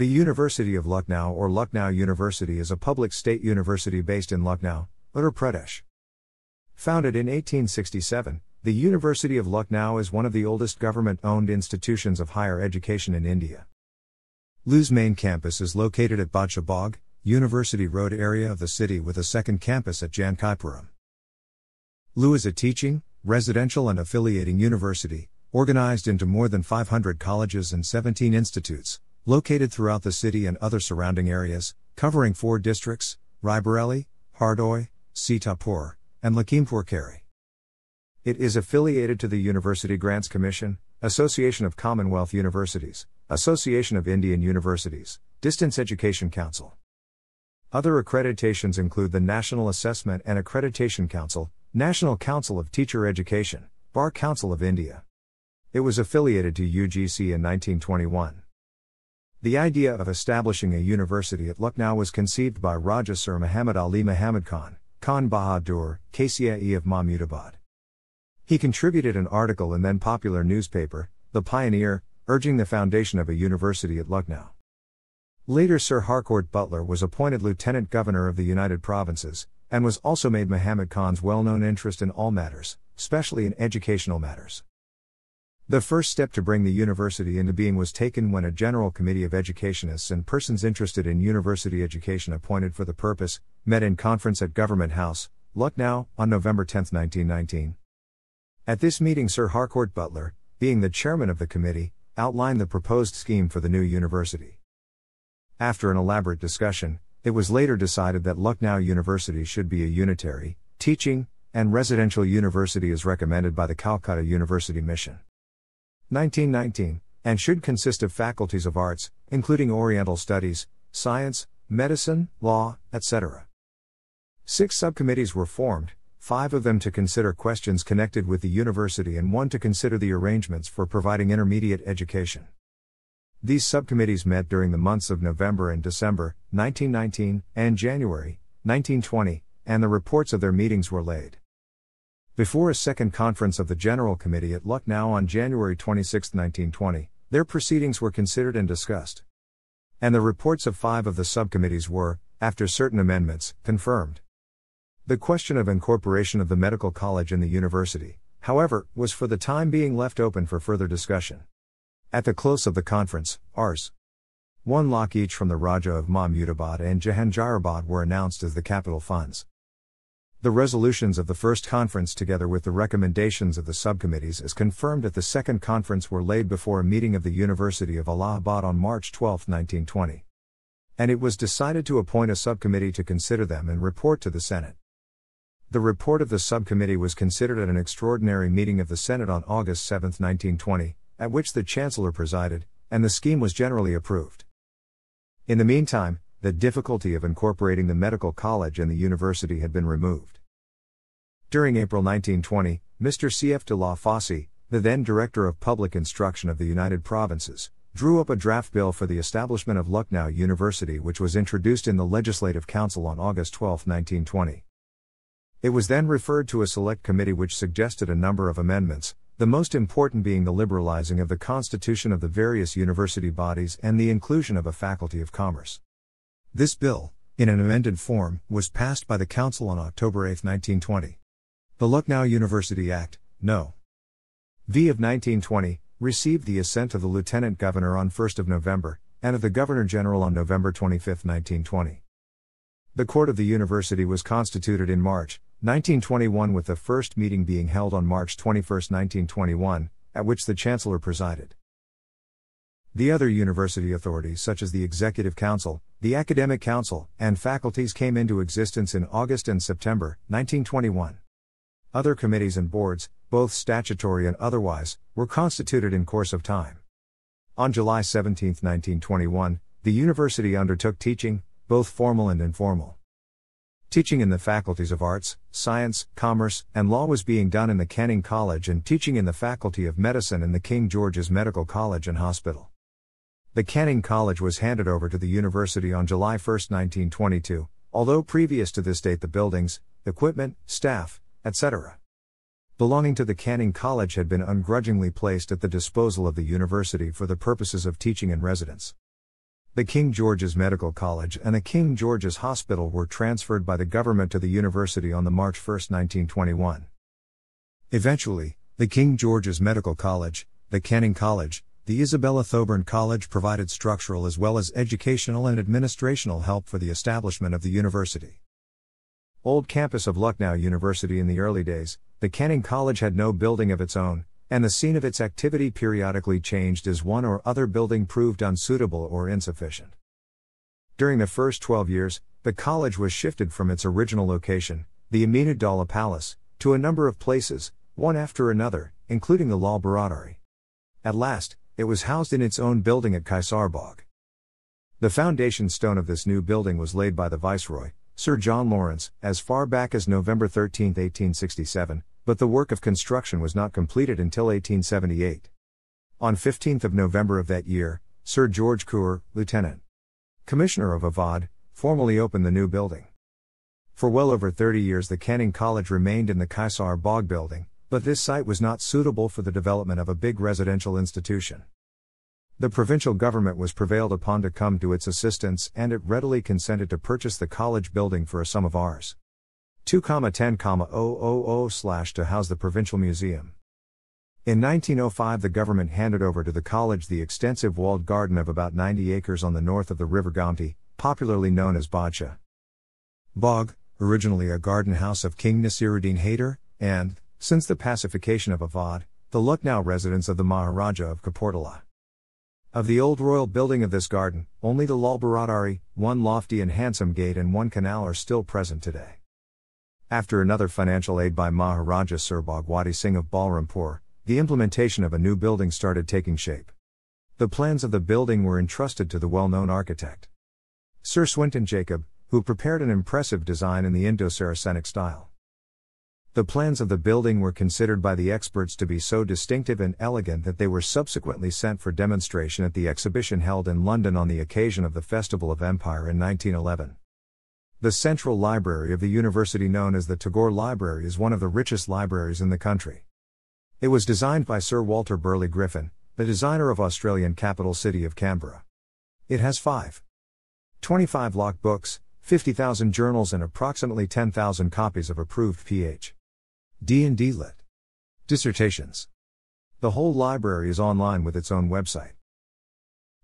The University of Lucknow or Lucknow University is a public state university based in Lucknow, Uttar Pradesh. Founded in 1867, the University of Lucknow is one of the oldest government owned institutions of higher education in India. LU's main campus is located at Bachabagh, University Road area of the city with a second campus at Jankaipuram. LU is a teaching, residential, and affiliating university, organized into more than 500 colleges and 17 institutes, located throughout the city and other surrounding areas, covering four districts Raebareli, Hardoi, Sitapur, and Lakhimpur Kheri. It is affiliated to the University Grants Commission, Association of Commonwealth Universities, Association of Indian Universities, Distance Education Council. Other accreditations include the National Assessment and Accreditation Council, National Council of Teacher Education, Bar Council of India. It was affiliated to UGC in 1921. The idea of establishing a university at Lucknow was conceived by Raja Sir Muhammad Ali Muhammad Khan, Khan Bahadur, KCIE of Mahmudabad. He contributed an article in then popular newspaper, The Pioneer, urging the foundation of a university at Lucknow. Later, Sir Harcourt Butler was appointed Lieutenant Governor of the United Provinces, and was also made Muhammad Khan's well known interest in all matters, especially in educational matters. The first step to bring the university into being was taken when a general committee of educationists and persons interested in university education appointed for the purpose met in conference at Government House, Lucknow, on November 10, 1919. At this meeting, Sir Harcourt Butler, being the chairman of the committee, outlined the proposed scheme for the new university. After an elaborate discussion, it was later decided that Lucknow University should be a unitary, teaching, and residential university as recommended by the Calcutta University Mission. 1919, and should consist of faculties of arts, including Oriental studies, science, medicine, law, etc. Six subcommittees were formed, five of them to consider questions connected with the university and one to consider the arrangements for providing intermediate education. These subcommittees met during the months of November and December 1919 and January 1920, and the reports of their meetings were laid. Before a second conference of the General Committee at Lucknow on January 26, 1920, their proceedings were considered and discussed. And the reports of five of the subcommittees were, after certain amendments, confirmed. The question of incorporation of the medical college in the university, however, was for the time being left open for further discussion. At the close of the conference, Rs. One lakh each from the Raja of Mahmudabad and Jahanjarabad were announced as the capital funds. The resolutions of the first conference, together with the recommendations of the subcommittees as confirmed at the second conference, were laid before a meeting of the University of Allahabad on March 12, 1920. And it was decided to appoint a subcommittee to consider them and report to the Senate. The report of the subcommittee was considered at an extraordinary meeting of the Senate on August 7, 1920, at which the Chancellor presided, and the scheme was generally approved. In the meantime, the difficulty of incorporating the medical college and the university had been removed. During April 1920, Mr. C. F. de la Fosse, the then Director of Public Instruction of the United Provinces, drew up a draft bill for the establishment of Lucknow University, which was introduced in the Legislative Council on August 12, 1920. It was then referred to a select committee which suggested a number of amendments, the most important being the liberalizing of the constitution of the various university bodies and the inclusion of a faculty of commerce. This bill, in an amended form, was passed by the Council on October 8, 1920. The Lucknow University Act, No. V of 1920, received the assent of the Lieutenant Governor on 1 November, and of the Governor General on November 25, 1920. The court of the university was constituted in March 1921, with the first meeting being held on March 21, 1921, at which the Chancellor presided. The other university authorities, such as the Executive Council, the Academic Council, and faculties, came into existence in August and September 1921. Other committees and boards, both statutory and otherwise, were constituted in course of time. On July 17, 1921, the university undertook teaching, both formal and informal. Teaching in the faculties of arts, science, commerce, and law was being done in the Canning College and teaching in the faculty of medicine in the King George's Medical College and Hospital. The Canning College was handed over to the university on July 1, 1922, although previous to this date the buildings, equipment, staff, etc. belonging to the Canning College had been ungrudgingly placed at the disposal of the university for the purposes of teaching and residence. The King George's Medical College and the King George's Hospital were transferred by the government to the university on the March 1, 1921. Eventually, the King George's Medical College, the Canning College, the Isabella Thoburn College provided structural as well as educational and administrational help for the establishment of the university. Old campus of Lucknow University in the early days, the Canning College had no building of its own, and the scene of its activity periodically changed as one or other building proved unsuitable or insufficient. During the first 12 years, the college was shifted from its original location, the Aminuddala Palace, to a number of places, one after another, including the Lal Baradari. At last, it was housed in its own building at Kaisarbog. The foundation stone of this new building was laid by the Viceroy, Sir John Lawrence, as far back as November 13, 1867, but the work of construction was not completed until 1878. On 15 November of that year, Sir George Coor, Lieutenant Commissioner of Avad, formally opened the new building. For well over 30 years the Canning College remained in the Kaisar Bog building, but this site was not suitable for the development of a big residential institution. The provincial government was prevailed upon to come to its assistance and it readily consented to purchase the college building for a sum of Rs. 2,10,000 slash to house the provincial museum. In 1905, the government handed over to the college the extensive walled garden of about 90 acres on the north of the river Gomti, popularly known as Bacha. Bog, originally a garden house of King Nasiruddin Haider, and, since the pacification of Avad, the Lucknow residence of the Maharaja of Kaportala. Of the old royal building of this garden, only the Lal Baradari, one lofty and handsome gate and one canal are still present today. After another financial aid by Maharaja Sir Bhagwati Singh of Balrampur, the implementation of a new building started taking shape. The plans of the building were entrusted to the well known architect. Sir Swinton Jacob, who prepared an impressive design in the Indo Saracenic style. The plans of the building were considered by the experts to be so distinctive and elegant that they were subsequently sent for demonstration at the exhibition held in London on the occasion of the Festival of Empire in 1911. The central library of the university, known as the Tagore Library, is one of the richest libraries in the country. It was designed by Sir Walter Burley Griffin, the designer of Australian capital city of Canberra. It has 5. 25 locked books, 50,000 journals and approximately 10,000 copies of approved PH. D&D Lit. Dissertations. The whole library is online with its own website.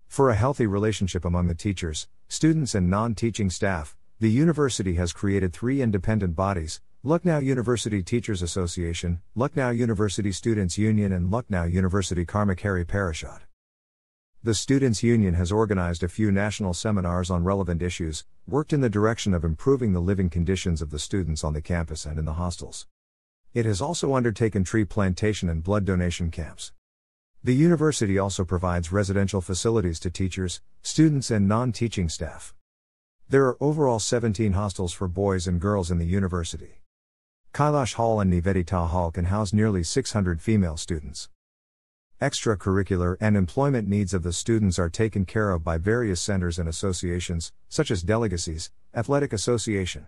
For a healthy relationship among the teachers, students and non-teaching staff, the university has created three independent bodies, Lucknow University Teachers Association, Lucknow University Students Union and Lucknow University Karmakari Parishad. The Students Union has organized a few national seminars on relevant issues, worked in the direction of improving the living conditions of the students on the campus and in the hostels. It has also undertaken tree plantation and blood donation camps. The university also provides residential facilities to teachers, students, and non teaching staff. There are overall 17 hostels for boys and girls in the university. Kailash Hall and Nivedita Hall can house nearly 600 female students. Extracurricular and employment needs of the students are taken care of by various centers and associations, such as delegacies, athletic association,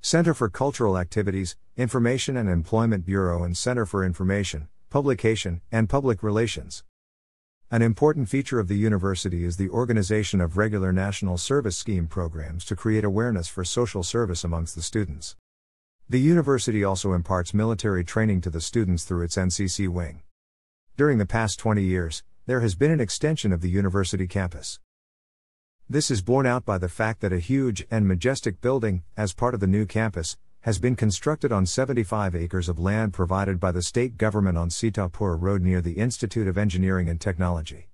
Center for Cultural Activities, Information and Employment Bureau and Center for Information, Publication, and Public Relations. An important feature of the university is the organization of regular National Service Scheme programs to create awareness for social service amongst the students. The university also imparts military training to the students through its NCC wing. During the past 20 years, there has been an extension of the university campus. This is borne out by the fact that a huge and majestic building, as part of the new campus, has been constructed on 75 acres of land provided by the state government on Sitapur Road near the Institute of Engineering and Technology.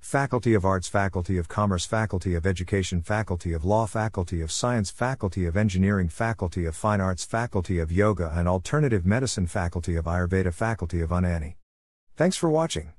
Faculty of Arts, Faculty of Commerce, Faculty of Education, Faculty of Law, Faculty of Science, Faculty of Engineering, Faculty of Fine Arts, Faculty of Yoga and Alternative Medicine, Faculty of Ayurveda, Faculty of Unani. Thanks for watching.